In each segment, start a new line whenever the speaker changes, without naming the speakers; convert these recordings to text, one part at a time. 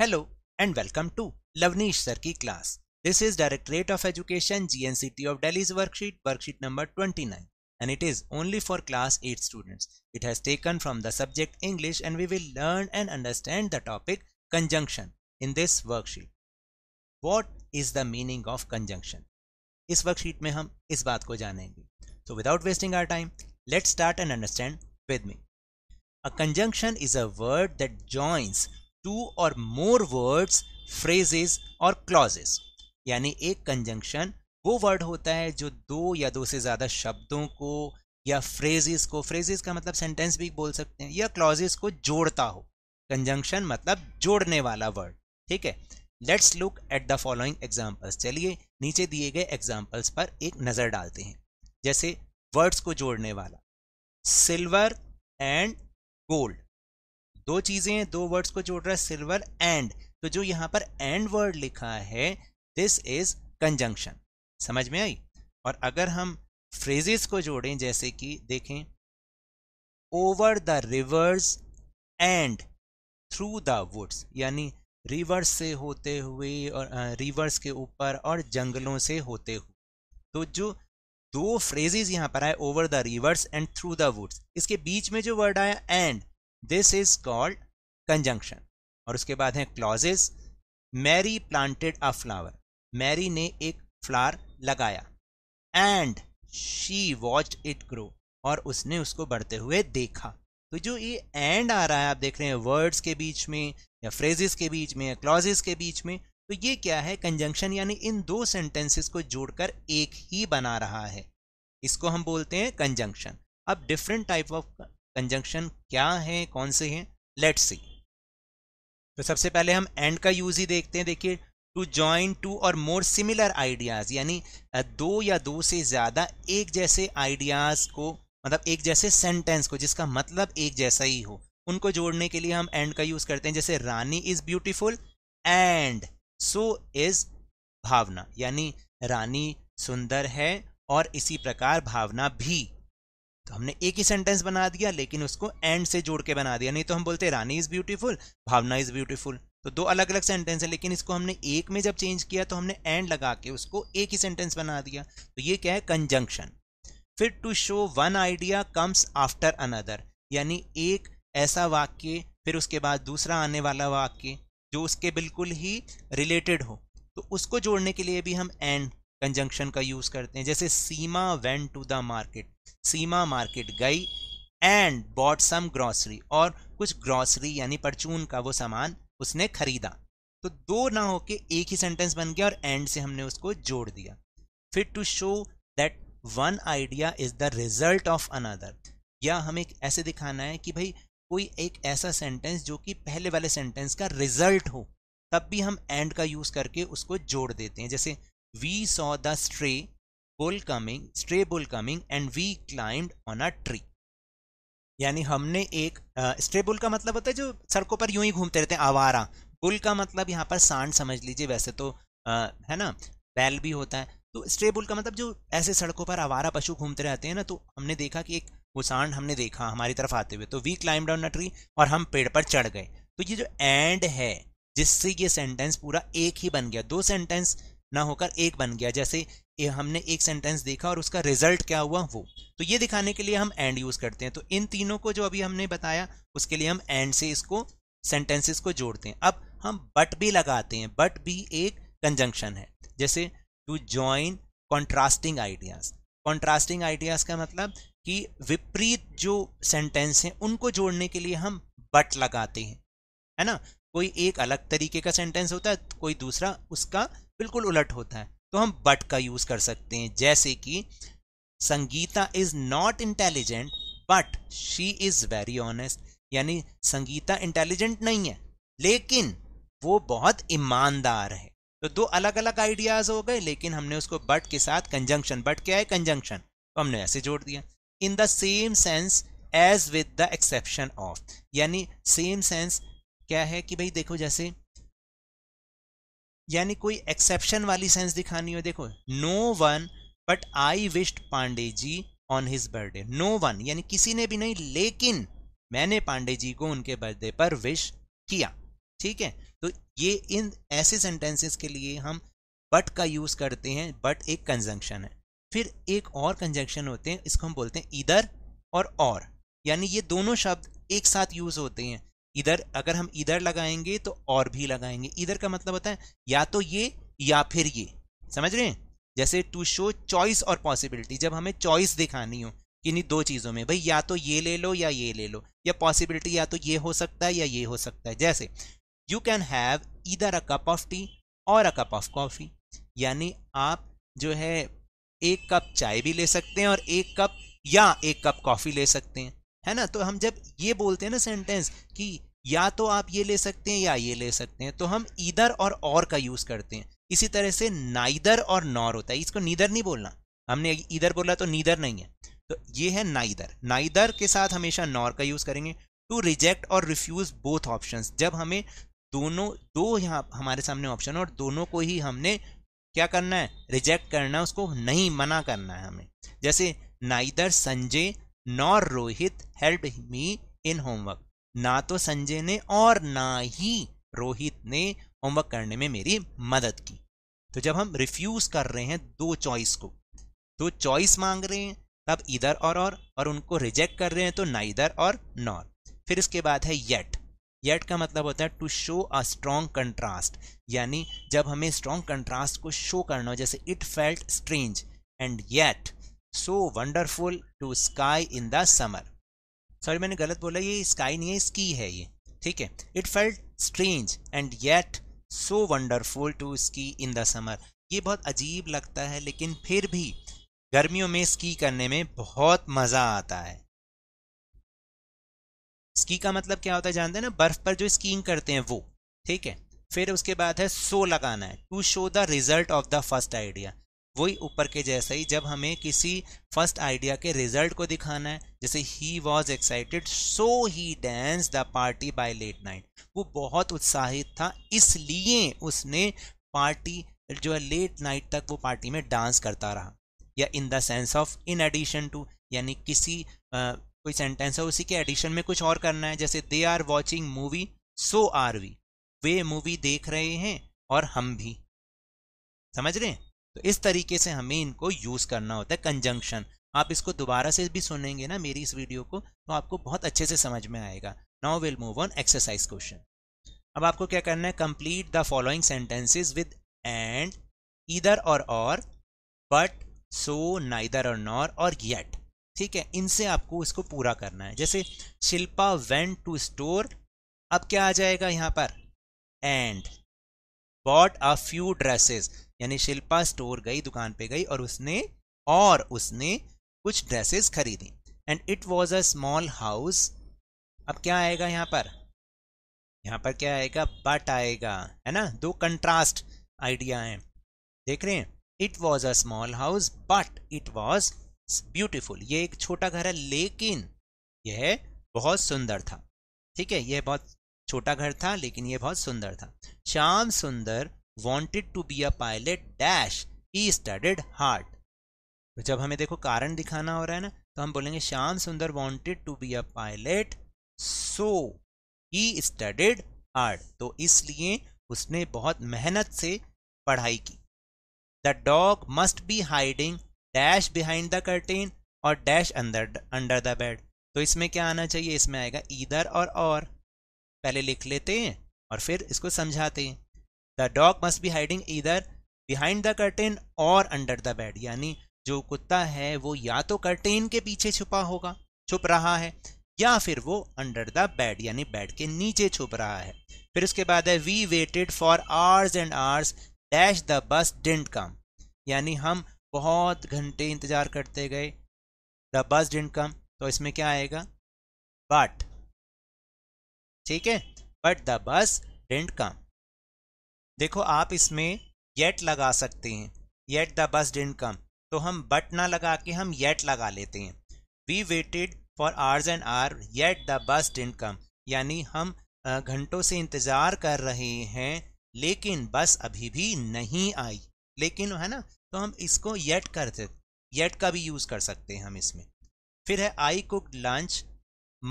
Hello and welcome to Lavnish Sir ki class. This is Directorate of Education GNCT of Delhi's worksheet, worksheet number 29 and it is only for class 8 students. It has taken from the subject English and we will learn and understand the topic conjunction in this worksheet. What is the meaning of conjunction? इस worksheet में हम इस बात को जानेंगे So without wasting our time, let's start and understand with me. A conjunction is a word that joins two और more words phrases और clauses यानी एक कंजंक्शन वो वर्ड होता है जो दो या दो से ज़्यादा शब्दों को या फ्रेजेस को फ्रेजेस का मतलब सेंटेंस भी बोल सकते हैं या क्लॉजेस को जोड़ता हो कंजंक्शन मतलब जोड़ने वाला वर्ड ठीक है let's look at the following examples चलिए नीचे दिए गए एग्जाम्पल्स पर एक नज़र डालते हैं जैसे वर्ड्स को जोड़ने वाला सिल्वर एंड गोल्ड दो चीजें हैं दो वर्ड्स को जोड़ रहा है सिल्वर एंड तो जो यहां पर एंड वर्ड लिखा है दिस इज कंजंक्शन समझ में आई और अगर हम फ्रेजेस को जोड़ें जैसे कि देखें over the rivers and through the woods यानी रिवर्स से होते हुए और रिवर्स के ऊपर और जंगलों से होते हुए तो जो दो फ्रेजेस यहां पर आए over the rivers and through the woods इसके बीच में जो वर्ड आया and this is called conjunction और उसके बाद है clauses Mary planted a flower Mary ने एक फ्लावर लगाया and she watch it grow और उसने उसको बढ़ते हुए देखा तो जो ये एंड आ रहा है आप देख रहे हैं वर्ड्स के बीच में या फ्रेजेस के बीच में या क्लॉजेस के बीच में तो ये क्या है कंजंक्शन यानी इन दो सेंटेंसेस को जोड़कर एक ही बना रहा है इसको हम बोलते हैं कंजंक्शन अब डिफरेंट टाइप ऑफ कंजंक्शन क्या है कौन से हैं लेट्स सी तो सबसे पहले हम एंड का यूज ही देखते हैं देखिए टू ज्वाइन टू और मोर सिमिलर आइडियाज यानी दो या दो से ज्यादा एक जैसे आइडियाज को मतलब एक जैसे सेंटेंस को जिसका मतलब एक जैसा ही हो उनको जोड़ने के लिए हम एंड का यूज करते हैं जैसे Rani is beautiful and so is Bhavna यानी रानी सुंदर है और इसी प्रकार भावना भी तो हमने एक ही सेंटेंस बना दिया लेकिन उसको एंड से जोड़ के बना दिया नहीं तो हम बोलते Rani is beautiful Bhavna is beautiful तो दो अलग अलग सेंटेंस है लेकिन इसको हमने एक में जब चेंज किया तो हमने एंड लगा के उसको एक ही सेंटेंस बना दिया तो ये क्या है कंजंक्शन फिर to show one idea comes after another यानी एक ऐसा वाक्य फिर उसके बाद दूसरा आने वाला वाक्य जो उसके बिल्कुल ही रिलेटेड हो तो उसको जोड़ने के लिए भी हम एंड कंजंक्शन का यूज़ करते हैं जैसे Seema went to the market Seema market गई एंड बॉट सम ग्रॉसरी और कुछ ग्रॉसरी यानी परचून का वो सामान उसने खरीदा तो दो ना होके एक ही सेंटेंस बन गया और एंड से हमने उसको जोड़ दिया फिर to show that one idea is the result of another या हमें ऐसे दिखाना है कि भाई कोई एक ऐसा सेंटेंस जो कि पहले वाले सेंटेंस का रिजल्ट हो तब भी हम एंड का यूज करके उसको जोड़ देते हैं जैसे we saw the stray bull coming stray bull coming and we climbed on a tree यानी हमने एक स्ट्रे बुल का मतलब होता है जो सड़कों पर यूं ही घूमते रहते हैं आवारा बुल का मतलब यहाँ पर सांड समझ लीजिए वैसे तो आ, है ना बैल भी होता है तो स्ट्रे बुल का मतलब जो ऐसे सड़कों पर आवारा पशु घूमते रहते हैं ना तो हमने देखा कि एक वो सांड हमने देखा हमारी तरफ आते हुए तो we climb down a tree और हम पेड़ पर चढ़ गए तो ये जो एंड है जिससे ये सेंटेंस पूरा एक ही बन गया दो सेंटेंस ना होकर एक बन गया जैसे हमने एक सेंटेंस देखा और उसका रिजल्ट क्या हुआ वो तो ये दिखाने के लिए हम एंड यूज करते हैं तो इन तीनों को जो अभी हमने बताया उसके लिए हम एंड से इसको सेंटेंसेस को जोड़ते हैं अब हम बट भी लगाते हैं बट भी एक कंजंक्शन है जैसे to join contrasting ideas contrasting ideas का मतलब कि विपरीत जो सेंटेंस हैं उनको जोड़ने के लिए हम बट लगाते हैं है ना कोई एक अलग तरीके का सेंटेंस होता है कोई दूसरा उसका बिल्कुल उलट होता है तो हम बट का यूज कर सकते हैं जैसे कि Sangeeta is not intelligent but she is very honest यानी संगीता इंटेलिजेंट नहीं है लेकिन वो बहुत ईमानदार है तो दो अलग अलग आइडियाज हो गए लेकिन हमने उसको बट के साथ कंजंक्शन बट क्या है कंजंक्शन तो हमने ऐसे जोड़ दिया in the same sense as with the exception of यानी सेम सेंस क्या है कि भाई देखो जैसे यानी कोई एक्सेप्शन वाली सेंस दिखानी हो देखो no one but I wished Pandey ji on his birthday no one यानी किसी ने भी नहीं लेकिन मैंने पांडे जी को उनके बर्थडे पर विश किया ठीक है तो ये इन ऐसे सेंटेंसेस के लिए हम बट का यूज करते हैं बट एक कंजंक्शन है फिर एक और कंजंक्शन होते हैं इसको हम बोलते हैं इधर और और यानी ये दोनों शब्द एक साथ यूज होते हैं इधर अगर हम इधर लगाएंगे तो और भी लगाएंगे इधर का मतलब होता है या तो ये या फिर ये समझ रहे हैं जैसे टू शो चॉइस और पॉसिबिलिटी जब हमें चॉइस दिखानी हो किन्हीं दो चीज़ों में भाई या तो ये ले लो या ये ले लो या पॉसिबिलिटी या तो ये हो सकता है या ये हो सकता है जैसे यू कैन हैव इधर अ कप ऑफ टी और अ कप ऑफ कॉफ़ी यानी आप जो है एक कप चाय भी ले सकते हैं और एक कप या एक कप कॉफ़ी ले सकते हैं है ना तो हम जब ये बोलते हैं ना सेंटेंस कि या तो आप ये ले सकते हैं या ये ले सकते हैं तो हम इधर और और का यूज़ करते हैं इसी तरह से नाइदर और नॉर होता है इसको नीदर नहीं बोलना हमने इधर बोला तो नीदर नहीं है तो ये है नाइदर नाइदर के साथ हमेशा नॉर का यूज़ करेंगे टू रिजेक्ट और रिफ्यूज़ बोथ ऑप्शन जब हमें दोनों दो यहाँ हमारे सामने ऑप्शन और दोनों को ही हमने क्या करना है रिजेक्ट करना है उसको नहीं मना करना है हमें जैसे neither Sanjay nor Rohit help me in homework ना तो संजय ने और ना ही रोहित ने होमवर्क करने में मेरी मदद की तो जब हम रिफ्यूज कर रहे हैं दो चॉइस को तो चॉइस मांग रहे हैं तब इधर और और और उनको रिजेक्ट कर रहे हैं तो ना इधर और नॉर फिर इसके बाद है येट येट का मतलब होता है to show a strong contrast यानी जब हमें स्ट्रॉन्ग कंट्रास्ट को शो करना हो जैसे it felt strange and yet so wonderful to sky in the summer sorry मैंने गलत बोला ये स्काई नहीं है स्की है ये ठीक है it felt strange and yet so wonderful to ski in the summer ये बहुत अजीब लगता है लेकिन फिर भी गर्मियों में स्की करने में बहुत मज़ा आता है स्की का मतलब क्या होता है जानते हैं ना बर्फ पर जो स्कीइंग करते हैं वो ठीक है फिर उसके बाद है सो लगाना है to show the result of the first idea वही ऊपर के जैसा ही जब हमें किसी फर्स्ट आइडिया के रिजल्ट को दिखाना है जैसे he was excited so he dance the party by late night वो बहुत उत्साहित था इसलिए उसने पार्टी जो है लेट नाइट तक वो पार्टी में डांस करता रहा या in the sense of in addition to यानी किसी आ, कोई सेंटेंस है उसी के एडिशन में कुछ और करना है जैसे they are watching movie so are we वे मूवी देख रहे हैं और हम भी समझ रहे हैं तो इस तरीके से हमें इनको यूज़ करना होता है कंजंक्शन आप इसको दोबारा से भी सुनेंगे ना मेरी इस वीडियो को तो आपको बहुत अच्छे से समझ में आएगा now will move on exercise question अब आपको क्या करना है complete the following sentences with and either और और बट सो नाइदर और नॉर और येट ठीक है इनसे आपको इसको पूरा करना है जैसे शिल्पा वेंट टू स्टोर अब क्या आ जाएगा यहां पर and bought a few dresses यानी शिल्पा स्टोर गई दुकान पे गई और उसने और उसने कुछ ड्रेसेस खरीदी and it was a small house अब क्या आएगा यहाँ पर यहाँ पर क्या आएगा बट आएगा है ना दो कंट्रास्ट आइडिया हैं देख रहे हैं it was a small house but it was beautiful ये एक छोटा घर है लेकिन यह बहुत सुंदर था ठीक है यह बहुत छोटा घर था लेकिन यह बहुत सुंदर था Shyam Sundar wanted to be a pilot dash he studied hard तो जब हमें देखो कारण दिखाना हो रहा है ना तो हम बोलेंगे Shyam Sundar wanted to be a pilot so he studied hard तो इसलिए उसने बहुत मेहनत से पढ़ाई की the dog must be hiding dash behind the curtain or dash अंदर अंडर द बेड तो इसमें क्या आना चाहिए इसमें आएगा इधर और और पहले लिख लेते हैं और फिर इसको समझाते हैं the dog must be hiding either behind the curtain or under the bed यानी जो कुत्ता है वो या तो कर्टेन के पीछे छुपा होगा छुप रहा है या फिर वो अंडर द बेड यानी बेड के नीचे छुप रहा है फिर उसके बाद है we waited for hours and hours dash the bus didn't come यानी हम बहुत घंटे इंतजार करते गए द बस डेंट कम तो इसमें क्या आएगा बट ठीक है but the bus didn't come देखो आप इसमें येट लगा सकते हैं yet the bus didn't come तो हम बट ना लगा के हम येट लगा लेते हैं we waited for hours and hours yet the bus didn't come यानी हम घंटों से इंतज़ार कर रहे हैं लेकिन बस अभी भी नहीं आई लेकिन है ना तो हम इसको येट करते येट का भी यूज़ कर सकते हैं हम इसमें फिर है I cook lunch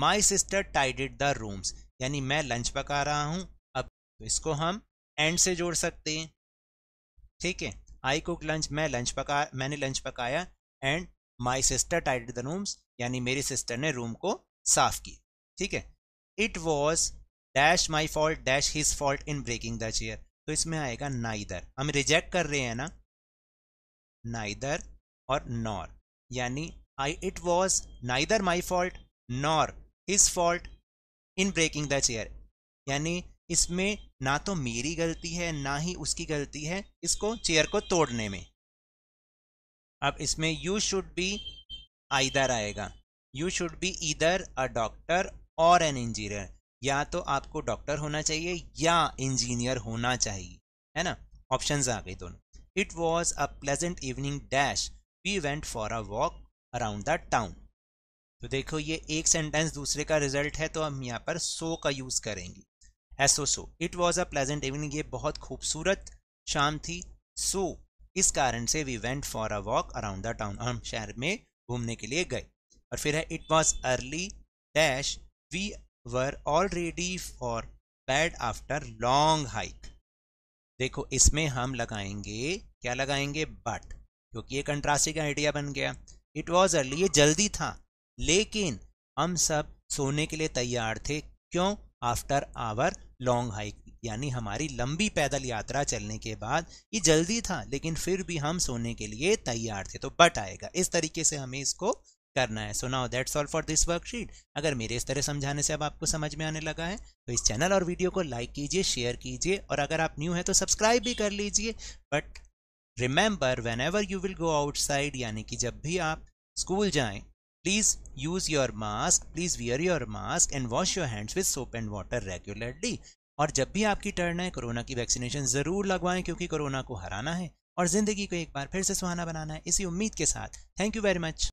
my sister tidied the rooms यानी मैं लंच पका रहा हूँ अब इसको हम एंड से जोड़ सकते हैं ठीक है आई कुक लंच मैं लंच पका मैंने लंच पकाया and my sister tidied the rooms यानी मेरी सिस्टर ने रूम को साफ किया ठीक है it was dash my fault dash his fault in breaking the chair तो इसमें आएगा नाइदर हम रिजेक्ट कर रहे हैं ना नाइदर और नॉर यानी I it was neither my fault nor his fault in breaking the chair यानी इसमें ना तो मेरी गलती है ना ही उसकी गलती है इसको चेयर को तोड़ने में अब इसमें यू शुड बी आइदर आएगा you should be either a doctor और एन इंजीनियर या तो आपको डॉक्टर होना चाहिए या इंजीनियर होना चाहिए है ना ऑप्शंस आ गए दोनों it was a pleasant evening dash we went for a walk around the town तो देखो ये एक सेंटेंस दूसरे का रिजल्ट है तो हम यहाँ पर सो का यूज़ करेंगे so it was a pleasant evening ये बहुत खूबसूरत शाम थी सो so, इस कारण से we went for a walk around the town हम शहर में घूमने के लिए गए और फिर है it was early dash we were already for bed after long hike देखो इसमें हम लगाएंगे क्या लगाएंगे बट क्योंकि ये का आइडिया बन गया इट वॉज अर्ली ये जल्दी था लेकिन हम सब सोने के लिए तैयार थे क्यों आफ्टर आवर लॉन्ग हाइक यानी हमारी लंबी पैदल यात्रा चलने के बाद ये जल्दी था लेकिन फिर भी हम सोने के लिए तैयार थे तो बट आएगा इस तरीके से हमें इसको करना है so now that's all for this worksheet अगर मेरे इस तरह समझाने से अब आपको समझ में आने लगा है तो इस चैनल और वीडियो को लाइक कीजिए शेयर कीजिए और अगर आप न्यू हैं तो सब्सक्राइब भी कर लीजिए but remember whenever you will go outside यानी कि जब भी आप स्कूल जाएं Please use your mask, please wear your mask and wash your hands with soap and water regularly. और जब भी आपकी टर्न है कोरोना की वैक्सीनेशन ज़रूर लगवाएं क्योंकि कोरोना को हराना है और ज़िंदगी को एक बार फिर से सुहाना बनाना है इसी उम्मीद के साथ थैंक यू वेरी मच